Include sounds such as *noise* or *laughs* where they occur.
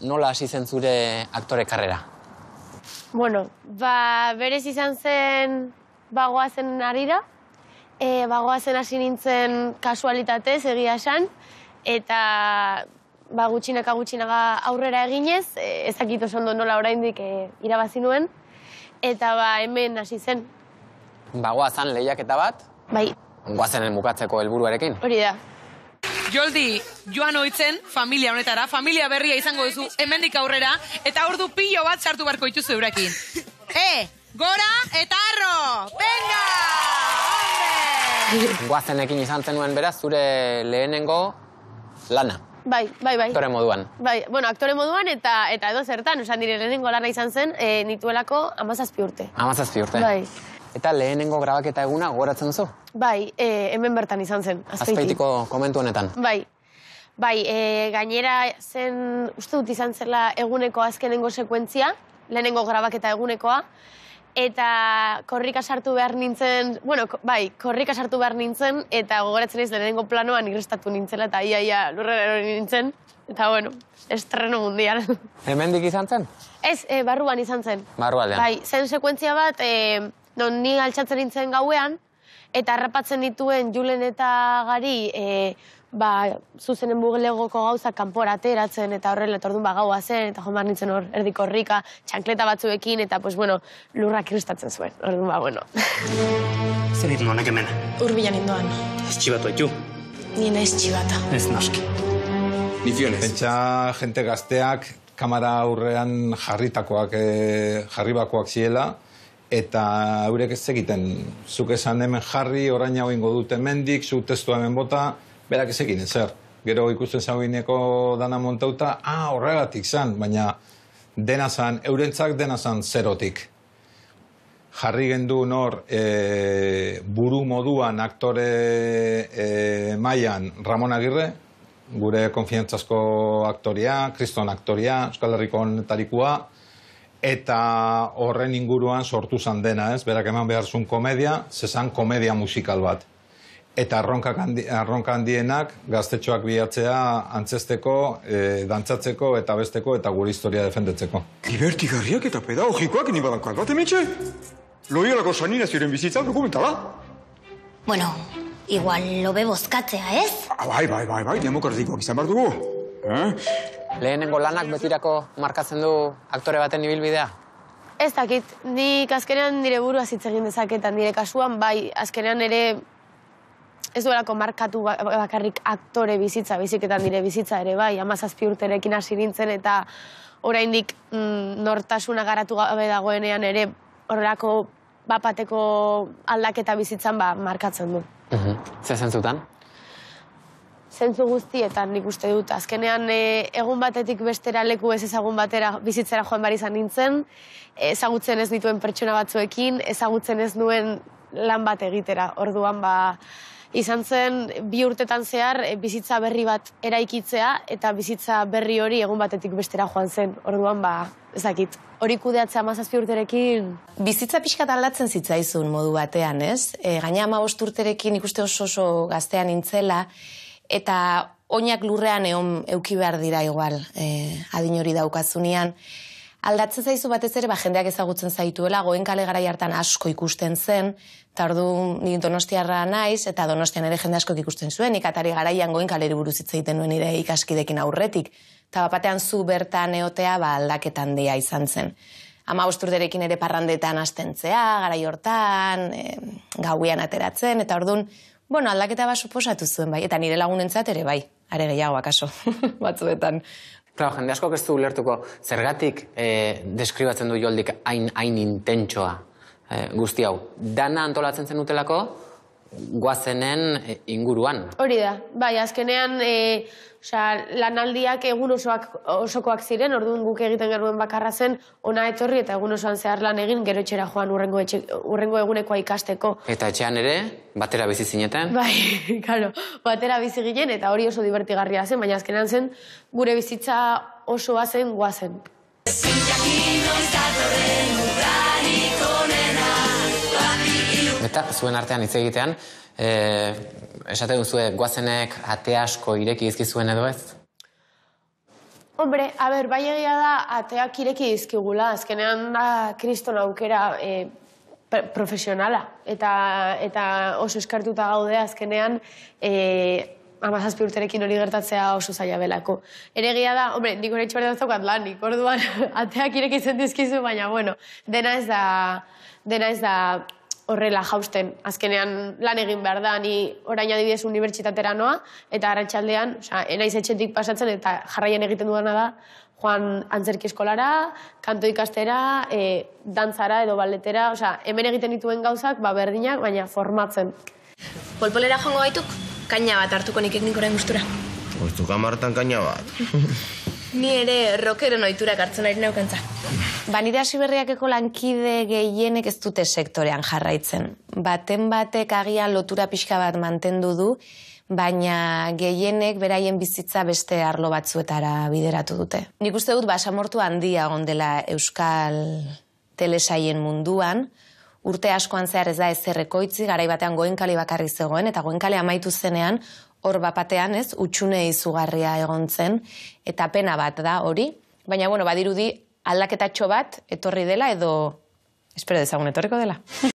nola hasi zen zure aktore karrera? Bueno, ba, berez izan zen bagoa zen harira. E, bagoa zen hasi nintzen kasualitatez egia esan eta ba gutxinaka aurrera eginez, e, ondo nola oraindik e, irabazi nuen eta ba hemen hasi zen. Bagoa zen lehiaketa bat? Bai. Goazenen mukatzeko helburuarekin. Hori da. Joldi, joan oitzen, familia honetara, familia berria izango duzu, hemendik aurrera, eta ordu pilo bat sartu barko dituzu eurekin. *laughs* E, gora eta arro! Venga! Guazenekin izan zenuen beraz, zure lehenengo lana. Bai, bai, bai. Aktore moduan. Bai, bueno, aktore moduan eta eta edo zertan, esan dire lehenengo lana izan zen, eh, nituelako amazazpi urte. Amazazpi urte. Bai. Eta lehenengo grabaketa eguna gogoratzen duzu? Bai, e, hemen bertan izan zen, Azpaitiko Azpeitiko komentu honetan. Bai, bai e, gainera zen, uste dut izan zela eguneko azkenengo sekuentzia, lehenengo grabaketa egunekoa, eta korrika sartu behar nintzen, bueno, bai, korrika sartu behar nintzen, eta gogoratzen ez lehenengo planoan irrestatu nintzela, eta iaia ia, lurre nintzen, eta bueno, estreno mundial. Hemendik izan zen? Ez, eh, barruan izan zen. Barrualdean. Bai, zen sekuentzia bat, e, non ni altxatzen nintzen gauean, eta harrapatzen dituen julen eta gari, e, ba, zuzenen bugelegoko gauza kanpora ateratzen, eta horrela, eta orduan ba, gaua zen, eta joan nintzen hor erdiko rika, txankleta batzuekin, eta pues, bueno, lurrak kristatzen zuen, orduan ba, bueno. *laughs* Zer ditu honek indoan. Ez txibatu Ni naiz txibata. Ez noski. Ni Pentsa, jente gazteak, kamara aurrean jarritakoak, eh, jarribakoak ziela, eta eurek ez egiten, zuk esan hemen jarri, orain hau ingo dute mendik, zuk testu hemen bota, berak ez egiten zer. Gero ikusten zaugineko dana montauta, ah, horregatik zan, baina dena zan, eurentzak dena zan zerotik. Jarri gendu nor e, buru moduan aktore e, maian Ramon Agirre, gure konfientzazko aktoria, kriston aktoria, Euskal Herriko honetarikoa, eta horren inguruan sortu zan dena, ez? Berak eman behar zuen komedia, zezan komedia musikal bat. Eta arronka handienak gaztetxoak bilatzea antzesteko, e, eh, dantzatzeko eta besteko eta gure historia defendetzeko. Divertigarriak eta pedagogikoak ni badako bat, emetxe? Loielako sanina ziren bizitza dokumentala? Bueno, igual lobe bozkatzea, ez? Ah, bai, bai, bai, bai, demokratikoak izan behar dugu. Eh? Lehenengo lanak betirako markatzen du aktore baten ibilbidea? Ez dakit, nik azkenean nire burua zitzegin dezaketan, nire kasuan, bai, azkenean ere ez duelako markatu ba-, bakarrik aktore bizitza, biziketan nire bizitza ere, bai, amazazpi urterekin hasi nintzen, eta oraindik mm, nortasuna garatu gabe dagoenean ere horrelako bapateko aldaketa bizitzan ba, markatzen du. Uh -huh. Zer zentzu guztietan nik uste dut. Azkenean eh, egun batetik bestera leku ez ezagun batera bizitzera joan bari izan nintzen, ezagutzen ez nituen pertsona batzuekin, ezagutzen ez nuen lan bat egitera. Orduan ba, izan zen bi urtetan zehar eh, bizitza berri bat eraikitzea eta bizitza berri hori egun batetik bestera joan zen. Orduan ba, ezakit, hori kudeatzea mazazpi urterekin. Bizitza pixka aldatzen zitzaizun modu batean, ez? E, gaina ama urterekin ikuste oso oso gaztean nintzela eta oinak lurrean egon euki behar dira igual, e, adin hori daukazunean. Aldatzen zaizu batez ere, ba, jendeak ezagutzen zaituela, goen kale garai hartan asko ikusten zen, eta ordu ni donostiarra naiz, eta donostian ere jende asko ikusten zuen, ikatari garaian goen kaleri buruz itzaiten nuen ire ikaskidekin aurretik. Eta batean zu bertan eotea, ba, aldaketan dia izan zen. Ama usturderekin ere parrandetan astentzea, garai hortan, e, gauian ateratzen, eta ordun Bueno, aldaketa bat suposatu zuen bai, eta nire lagunentzat ere bai, are gehiago akaso, *laughs* batzuetan. Claro, jende asko ez du ulertuko, zergatik eh, deskribatzen du joldik hain, hain intentsoa eh, guzti hau. Dana antolatzen zen utelako, guazenen eh, inguruan. Hori da, bai, azkenean e, osea, lanaldiak egun osoak, osokoak ziren, orduan guk egiten genuen bakarra zen, ona etorri eta egun osoan zehar lan egin gero etxera joan urrengo, etxe, urrengo egunekoa ikasteko. Eta etxean ere, batera bizi zinetan. Bai, karo, *laughs* batera bizi ginen eta hori oso divertigarria zen, baina azkenean zen gure bizitza osoa zen guazen. Eta zuen artean hitz egitean, eh, esate duzu guazenek ate asko ireki dizki zuen edo ez? Hombre, a ber, bai egia da ateak ireki dizkigula, azkenean da kriston aukera e, profesionala. Eta, eta oso eskartuta gaude azkenean e, eh, amazazpi urterekin hori gertatzea oso zaila belako. Ere egia da, hombre, nik hori txuera daukat lan, nik orduan *laughs* ateak ireki dizkizu baina bueno, dena ez da, dena ez da horrela jausten. Azkenean lan egin behar da, ni orain adibidez unibertsitatera noa, eta arratsaldean oza, enaiz etxetik pasatzen eta jarraian egiten dudana da, joan antzerki eskolara, kanto ikastera, e, dantzara edo baletera, oza, hemen egiten dituen gauzak, ba, berdinak, baina formatzen. Polpolera joango gaituk, kaina bat hartuko nik eknik orain gustura. Oztu martan kaina bat. *laughs* ni ere rokeren oiturak hartzen ari naukantza. Ba, nire lankide gehienek ez dute sektorean jarraitzen. Baten batek agian lotura pixka bat mantendu du, baina gehienek beraien bizitza beste arlo batzuetara bideratu dute. Nik uste dut basamortu handia gondela Euskal telesaien munduan, urte askoan zehar ez da ez errekoitzi, garai goenkali bakarri zegoen, eta goenkali amaitu zenean, hor bapatean ez, utxune izugarria egon zen, eta pena bat da hori, baina bueno, badirudi aldaketatxo bat etorri dela edo espero dezagun etorriko dela.